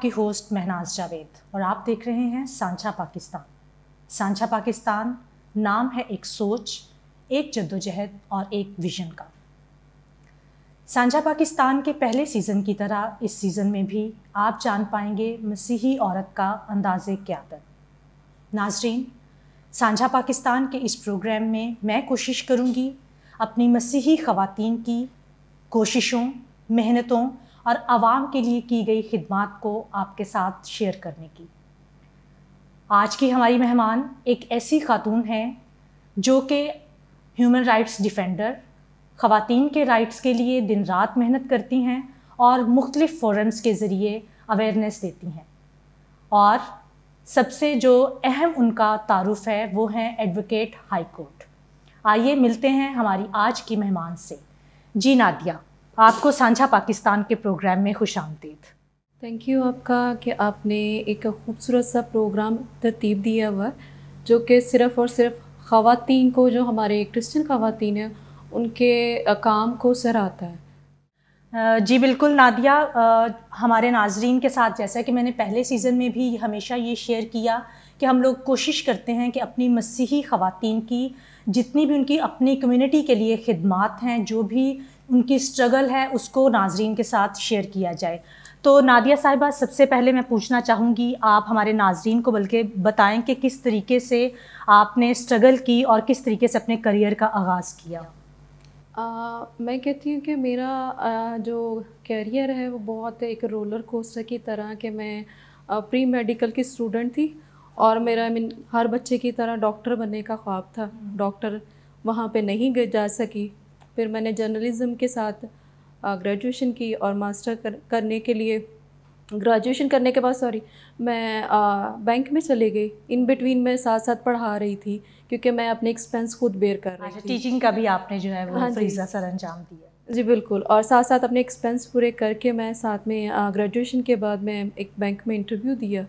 आपकी होस्ट महनाज जावेद और आप देख रहे हैं सांझा पाकिस्तान सांझा पाकिस्तान नाम है एक सोच एक जद्दोजहद और एक विजन का सांझा पाकिस्तान के पहले सीज़न की तरह इस सीज़न में भी आप जान पाएंगे मसीही औरत का अंदाज़ तक नाजरीन सांझा पाकिस्तान के इस प्रोग्राम में मैं कोशिश करूँगी अपनी मसीही ख़वातीन की कोशिशों मेहनतों और आवाम के लिए की गई खिदमत को आपके साथ शेयर करने की आज की हमारी मेहमान एक ऐसी खातून हैं जो कि ह्यूमन राइट्स डिफेंडर ख़वातीन के राइट्स के लिए दिन रात मेहनत करती हैं और मुख्तलिफ़ फोरम्स के ज़रिए अवेयरनेस देती हैं और सबसे जो अहम उनका तारुफ है वो हैं एडवोकेट हाई कोर्ट आइए मिलते हैं हमारी आज की मेहमान से जी नादिया आपको सांझा पाकिस्तान के प्रोग्राम में खुश आमदीद थैंक यू आपका कि आपने एक खूबसूरत सा प्रोग्राम तरतीब दिया हुआ जो कि सिर्फ़ और सिर्फ खातन को जो हमारे क्रिश्चन खातन हैं उनके काम को सराहता है जी बिल्कुल नादिया हमारे नाजरीन के साथ जैसा कि मैंने पहले सीज़न में भी हमेशा ये शेयर किया कि हम लोग कोशिश करते हैं कि अपनी मसीही खातन की जितनी भी उनकी अपनी कम्युनिटी के लिए खदमात हैं जो भी उनकी स्ट्रगल है उसको नाजरीन के साथ शेयर किया जाए तो नादिया साहिबा सबसे पहले मैं पूछना चाहूँगी आप हमारे नाजरीन को बल्कि बताएं कि किस तरीके से आपने स्ट्रगल की और किस तरीके से अपने करियर का आगाज़ किया आ, मैं कहती हूँ कि मेरा आ, जो करियर है वो बहुत एक रोलर कोस्टर की तरह कि मैं आ, प्री मेडिकल की स्टूडेंट थी और मेरा मीन हर बच्चे की तरह डॉक्टर बनने का ख्वाब था डॉक्टर वहाँ पे नहीं जा सकी फिर मैंने जर्नलिज़म के साथ ग्रेजुएशन की और मास्टर कर, करने के लिए ग्रेजुएशन करने के बाद सॉरी मैं आ, बैंक में चले गई इन बिटवीन मैं साथ साथ पढ़ा रही थी क्योंकि मैं अपने एक्सपेंस खुद बेयर कर रही अच्छा, थी टीचिंग का भी आपने जो है वो हाँ सर अंजाम दिया जी बिल्कुल और साथ साथ अपने एक्सपेंस पूरे करके मैं साथ में ग्रेजुएशन के बाद मैं एक बैंक में इंटरव्यू दिया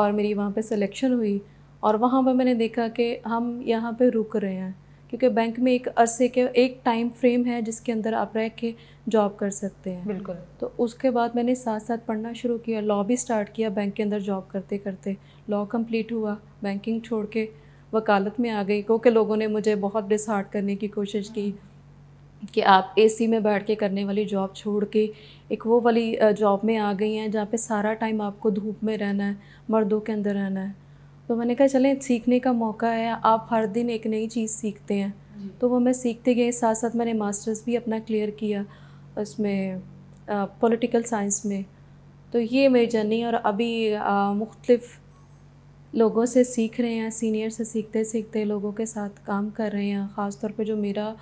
और मेरी वहाँ पर सिलेक्शन हुई और वहाँ पर मैंने देखा कि हम यहाँ पर रुक रहे हैं क्योंकि बैंक में एक अरसे के एक टाइम फ्रेम है जिसके अंदर आप रह के जॉब कर सकते हैं बिल्कुल तो उसके बाद मैंने साथ साथ पढ़ना शुरू किया लॉ भी स्टार्ट किया बैंक के अंदर जॉब करते करते लॉ कंप्लीट हुआ बैंकिंग छोड़ के वकालत में आ गई क्योंकि लोगों ने मुझे बहुत डिसहार्ट करने की कोशिश की कि आप एसी में बैठ के करने वाली जॉब छोड़ के एक वो वाली जॉब में आ गई हैं जहाँ पे सारा टाइम आपको धूप में रहना है मर्दों के अंदर रहना है तो मैंने कहा चलें सीखने का मौका है आप हर दिन एक नई चीज़ सीखते हैं तो वो मैं सीखते गए साथ साथ मैंने मास्टर्स भी अपना क्लियर किया उसमें पॉलिटिकल साइंस में तो ये मेरी जर्नी और अभी मुख्तलिफ़ लोगों से सीख रहे हैं सीनियर से सीखते सीखते लोगों के साथ काम कर रहे हैं ख़ास तौर पर जो मेरा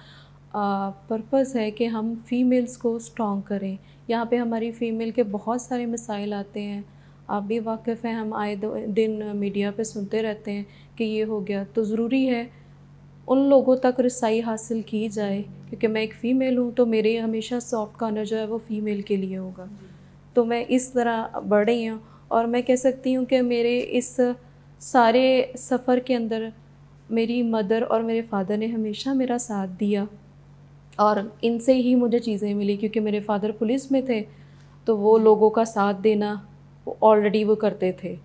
पर्पज़ है कि हम फीमेल्स को स्ट्रॉन्ग करें यहाँ पे हमारी फ़ीमेल के बहुत सारे मिसाइल आते हैं आप भी वाकिफ़ हैं हम आए दिन मीडिया पे सुनते रहते हैं कि ये हो गया तो ज़रूरी है उन लोगों तक रसाई हासिल की जाए क्योंकि मैं एक फ़ीमेल हूँ तो मेरे हमेशा सॉफ्ट कॉर्नर जो है वो फ़ीमेल के लिए होगा तो मैं इस तरह बढ़ रही हूँ और मैं कह सकती हूँ कि मेरे इस सारे सफ़र के अंदर मेरी मदर और मेरे फादर ने हमेशा मेरा साथ दिया और इनसे ही मुझे चीज़ें मिली क्योंकि मेरे फादर पुलिस में थे तो वो लोगों का साथ देना वो ऑलरेडी वो करते थे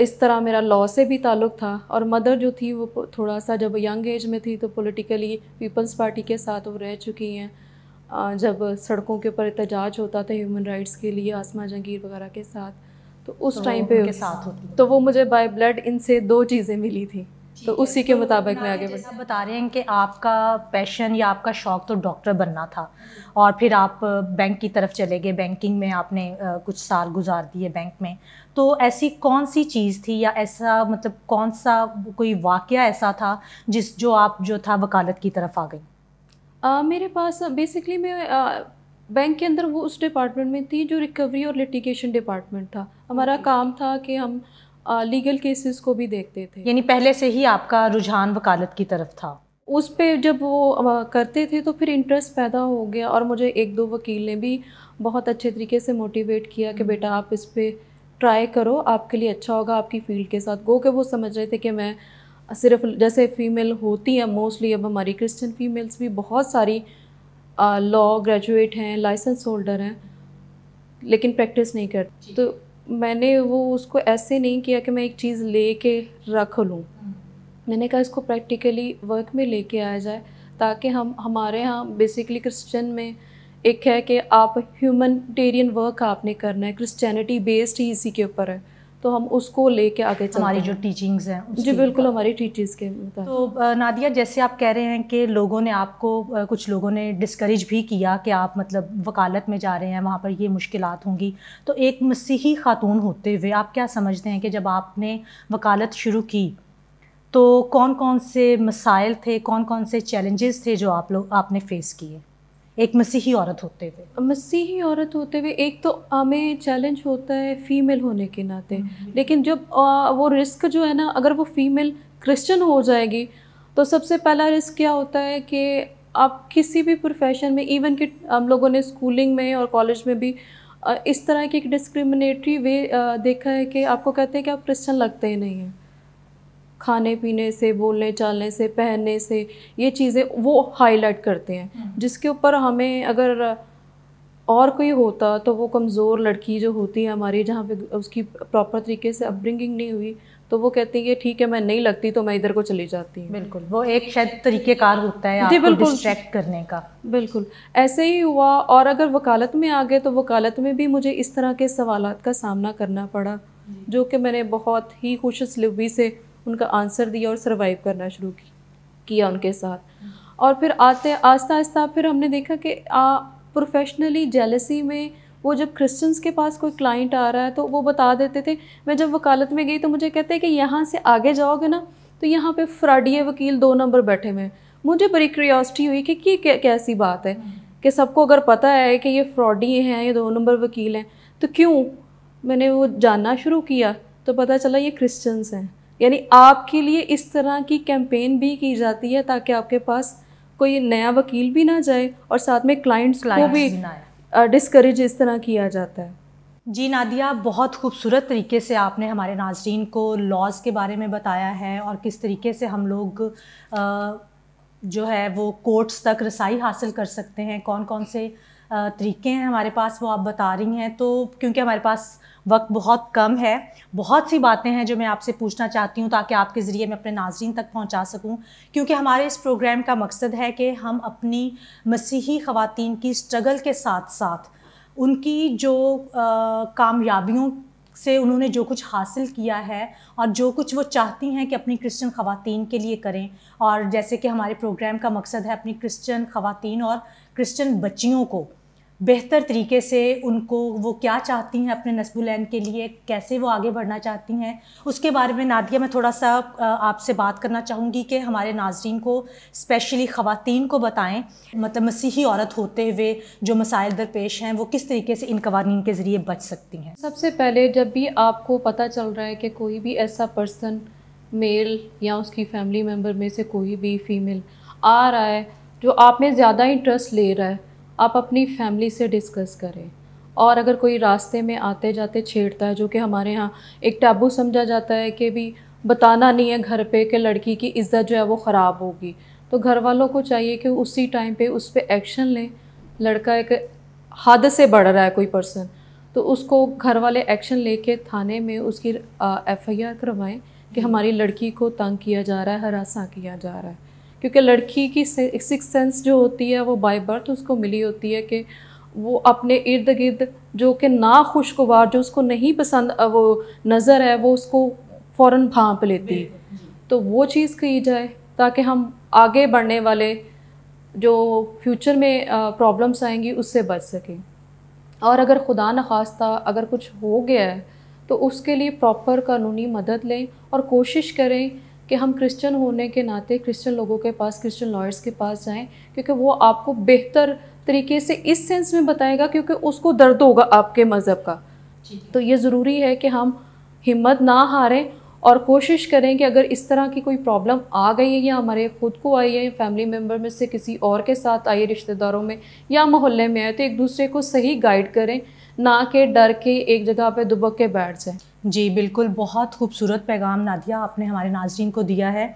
इस तरह मेरा लॉ से भी ताल्लुक़ था और मदर जो थी वो थोड़ा सा जब यंग एज में थी तो पॉलिटिकली पीपल्स पार्टी के साथ वो रह चुकी हैं जब सड़कों के ऊपर एहतजाज होता था ह्यूमन राइट्स के लिए आसमा जंगीर वगैरह के साथ तो उस टाइम तो पे साथ होती तो वो मुझे बाय ब्लड इनसे दो चीज़ें मिली थी तो उसी के तो मुताबिक मैं आगे आप बता रहे हैं कि आपका पैशन या आपका शौक तो डॉक्टर बनना था और फिर आप बैंक की तरफ चले गए बैंकिंग में आपने कुछ साल गुजार दिए बैंक में तो ऐसी कौन सी चीज़ थी या ऐसा मतलब कौन सा कोई वाक़ ऐसा था जिस जो आप जो था वकालत की तरफ आ गई आ, मेरे पास बेसिकली मैं आ, बैंक के अंदर वो उस डिपार्टमेंट में थी जो रिकवरी और लिटिगेशन डिपार्टमेंट था हमारा काम था कि हम लीगल केसेस को भी देखते थे यानी पहले से ही आपका रुझान वकालत की तरफ था उस पर जब वो करते थे तो फिर इंटरेस्ट पैदा हो गया और मुझे एक दो वकील ने भी बहुत अच्छे तरीके से मोटिवेट किया कि बेटा आप इस पर ट्राई करो आपके लिए अच्छा होगा आपकी फील्ड के साथ गो के वो समझ रहे थे कि मैं सिर्फ जैसे फ़ीमेल होती हैं मोस्टली अब हमारी क्रिश्चियन फीमेल्स भी बहुत सारी लॉ ग्रेजुएट हैं लाइसेंस होल्डर हैं लेकिन प्रैक्टिस नहीं करती तो मैंने वो उसको ऐसे नहीं किया कि मैं एक चीज़ ले के रख लूँ मैंने कहा इसको प्रैक्टिकली वर्क में लेके आया जाए ताकि हम हमारे यहाँ बेसिकली क्रिश्चियन में एक है कि आप ह्यूमनटेरियन वर्क आपने करना है क्रिश्चियनिटी बेस्ड ही इसी के ऊपर है तो हम उसको लेके आगे चलते हमारी जो टीचिंग्स हैं जी बिल्कुल हमारी टीचिंग्स के तो नादिया जैसे आप कह रहे हैं कि लोगों ने आपको कुछ लोगों ने डिस्करेज भी किया कि आप मतलब वकालत में जा रहे हैं वहाँ पर ये मुश्किल होंगी तो एक मसीही खातून होते हुए आप क्या समझते हैं कि जब आपने वकालत शुरू की तो कौन कौन से मसाइल थे कौन कौन से चैलेंजेस थे जो आप लोग आपने फ़ेस किए एक मसीही औरत होते हुए मसीही औरत होते हुए एक तो हमें चैलेंज होता है फीमेल होने के नाते हम्म, हम्म। लेकिन जब वो रिस्क जो है ना अगर वो फीमेल क्रिश्चियन हो जाएगी तो सबसे पहला रिस्क क्या होता है कि आप किसी भी प्रोफेशन में इवन कि हम लोगों ने स्कूलिंग में और कॉलेज में भी इस तरह की एक डिस्क्रिमिनेटरी वे देखा है कि आपको कहते हैं कि आप क्रिश्चियन लगते ही नहीं हैं खाने पीने से बोलने चालने से पहनने से ये चीज़ें वो हाईलाइट करते हैं हम्म। जिसके ऊपर हमें अगर और कोई होता तो वो कमज़ोर लड़की जो होती है हमारी जहाँ पे उसकी प्रॉपर तरीके से अपब्रिंगिंग नहीं हुई तो वो कहती है कि ठीक है मैं नहीं लगती तो मैं इधर को चली जाती हूँ बिल्कुल वो एक शायद तरीकेकार होता है जी बिल्कुल डिस्ट्रैक्ट करने का बिल्कुल ऐसे ही हुआ और अगर वकालत में आ गए तो वकालत में भी मुझे इस तरह के सवाल का सामना करना पड़ा जो कि मैंने बहुत ही खुशसलुबी से उनका आंसर दिया और सर्वाइव करना शुरू किया उनके साथ और फिर आते आस्ता आस्ता फिर हमने देखा कि प्रोफेशनली जेलसी में वो जब क्रिश्चियंस के पास कोई क्लाइंट आ रहा है तो वो बता देते थे मैं जब वकालत में गई तो मुझे कहते हैं कि यहाँ से आगे जाओगे ना तो यहाँ पे फ्रॉडी वकील दो नंबर बैठे हुए हैं मुझे बड़ी क्रियोसिटी हुई कि ये कैसी बात है कि सबको अगर पता है कि ये फ्रॉडी हैं ये दो नंबर वकील हैं तो क्यों मैंने वो जानना शुरू किया तो पता चला ये क्रिश्चियंस हैं यानी आपके लिए इस तरह की कैंपेन भी की जाती है ताकि आपके पास कोई नया वकील भी ना जाए और साथ में क्लाइंट्स को भी डिस्करेज इस तरह किया जाता है जी नादिया बहुत खूबसूरत तरीके से आपने हमारे नाजरीन को लॉज़ के बारे में बताया है और किस तरीके से हम लोग जो है वो कोर्ट्स तक रसाई हासिल कर सकते हैं कौन कौन से तरीके हैं हमारे पास वो आप बता रही हैं तो क्योंकि हमारे पास वक्त बहुत कम है बहुत सी बातें हैं जो मैं आपसे पूछना चाहती हूँ ताकि आपके ज़रिए मैं अपने नाजरन तक पहुँचा सकूँ क्योंकि हमारे इस प्रोग्राम का मकसद है कि हम अपनी मसीही ख़वान की स्ट्रगल के साथ साथ उनकी जो कामयाबियों से उन्होंने जो कुछ हासिल किया है और जो कुछ वो चाहती हैं कि अपनी क्रिश्चियन ख़वातीन के लिए करें और जैसे कि हमारे प्रोग्राम का मकसद है अपनी क्रिश्चियन ख़वातीन और क्रिश्चियन बच्चियों को बेहतर तरीके से उनको वो क्या चाहती हैं अपने नस्बुलैन के लिए कैसे वो आगे बढ़ना चाहती हैं उसके बारे में नादिया मैं थोड़ा सा आपसे बात करना चाहूँगी कि हमारे नाजरीन को स्पेशली ख़वान को बताएं मतलब मसीही औरत होते हुए जो मसाइल दरपेश हैं वो किस तरीके से इन कवानीन के ज़रिए बच सकती हैं सबसे पहले जब भी आपको पता चल रहा है कि कोई भी ऐसा पर्सन मेल या उसकी फैमिली मेम्बर में से कोई भी फ़ीमेल आ रहा है जो आप में ज़्यादा इंटरेस्ट ले रहा है आप अपनी फैमिली से डिस्कस करें और अगर कोई रास्ते में आते जाते छेड़ता है जो कि हमारे यहाँ एक टैबू समझा जाता है कि भी बताना नहीं है घर पे कि लड़की की इज्जत जो है वो ख़राब होगी तो घर वालों को चाहिए कि उसी टाइम पे उस पर एक्शन लें लड़का एक हद से बढ़ रहा है कोई पर्सन तो उसको घर वाले एक्शन लेके थाने में उसकी एफ आई आर करवाएँ कि हमारी लड़की को तंग किया जा रहा है हरासा किया जा रहा है क्योंकि लड़की की सिक्स सेंस जो होती है वो बाई बर्थ उसको मिली होती है कि वो अपने इर्द गिर्द जो कि ना खुशगवार जो उसको नहीं पसंद वो नज़र है वो उसको फ़ौर भाँप लेती है तो वो चीज़ की जाए ताकि हम आगे बढ़ने वाले जो फ्यूचर में प्रॉब्लम्स आएंगी उससे बच सकें और अगर खुदा न खास्ता अगर कुछ हो गया है तो उसके लिए प्रॉपर कानूनी मदद लें और कोशिश करें कि हम क्रिश्चियन होने के नाते क्रिश्चियन लोगों के पास क्रिश्चियन लॉयर्स के पास जाएं क्योंकि वो आपको बेहतर तरीके से इस सेंस में बताएगा क्योंकि उसको दर्द होगा आपके मज़हब का तो ये ज़रूरी है कि हम हिम्मत ना हारें और कोशिश करें कि अगर इस तरह की कोई प्रॉब्लम आ गई है या हमारे खुद को आई है फैमिली मेम्बर में से किसी और के साथ आई है रिश्तेदारों में या मोहल्ले में आए तो एक दूसरे को सही गाइड करें ना कि डर के एक जगह पे दुबक के बैठ जाए जी बिल्कुल बहुत खूबसूरत पैगाम नादिया आपने हमारे नाजरन को दिया है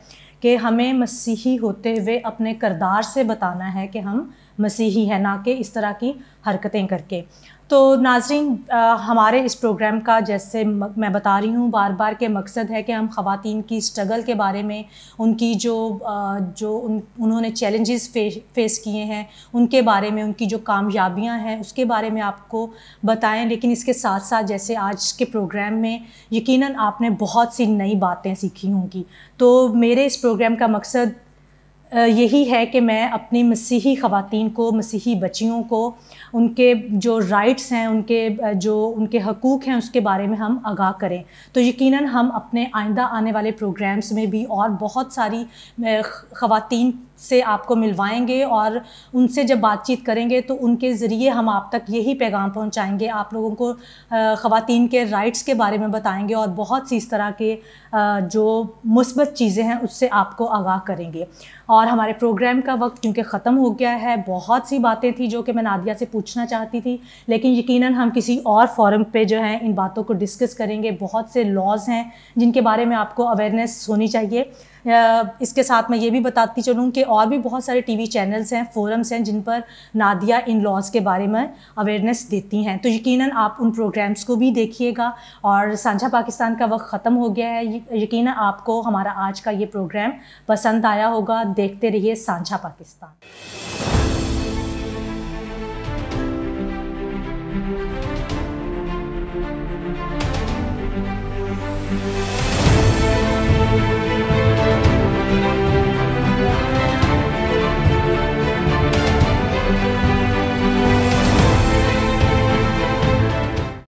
कि हमें मसीही होते हुए अपने करदार से बताना है कि हम मसीही हैं ना कि इस तरह की हरकतें करके तो नाजरीन हमारे इस प्रोग्राम का जैसे मैं बता रही हूँ बार बार के मकसद है कि हम ख़वातीन की स्ट्रगल के बारे में उनकी जो जो उन उन्होंने चैलेंजेस फेस फेस किए हैं उनके बारे में उनकी जो कामयाबियाँ हैं उसके बारे में आपको बताएं लेकिन इसके साथ साथ जैसे आज के प्रोग्राम में यकीनन आपने बहुत सी नई बातें सीखी होंगी तो मेरे इस प्रोग्राम का मकसद यही है कि मैं अपनी मसीही ख़वान को मसीही बच्चियों को उनके जो राइट्स हैं उनके जो उनके हकूक़ हैं उसके बारे में हम आगाह करें तो यकीन हम अपने आइंदा आने वाले प्रोग्राम्स में भी और बहुत सारी ख़वान से आपको मिलवाएंगे और उनसे जब बातचीत करेंगे तो उनके ज़रिए हम आप तक यही पैगाम पहुंचाएंगे आप लोगों को ख़वान के राइट्स के बारे में बताएंगे और बहुत सी इस तरह के जो मुस्बत चीज़ें हैं उससे आपको आगाह करेंगे और हमारे प्रोग्राम का वक्त क्योंकि ख़त्म हो गया है बहुत सी बातें थी जो कि मैं नादिया से पूछना चाहती थी लेकिन यकीन हम किसी और फॉरम पे जो है इन बातों को डिस्कस करेंगे बहुत से लॉज हैं जिनके बारे में आपको अवेयरनेस होनी चाहिए इसके साथ मैं ये भी बताती चलूँ कि और भी बहुत सारे टीवी चैनल्स हैं फोरम्स हैं जिन पर नादिया इन लॉज के बारे में अवेयरनेस देती हैं तो यकीनन आप उन प्रोग्राम्स को भी देखिएगा और साझा पाकिस्तान का वक्त ख़त्म हो गया है यकीन आपको हमारा आज का ये प्रोग्राम पसंद आया होगा देखते रहिए साझा पाकिस्तान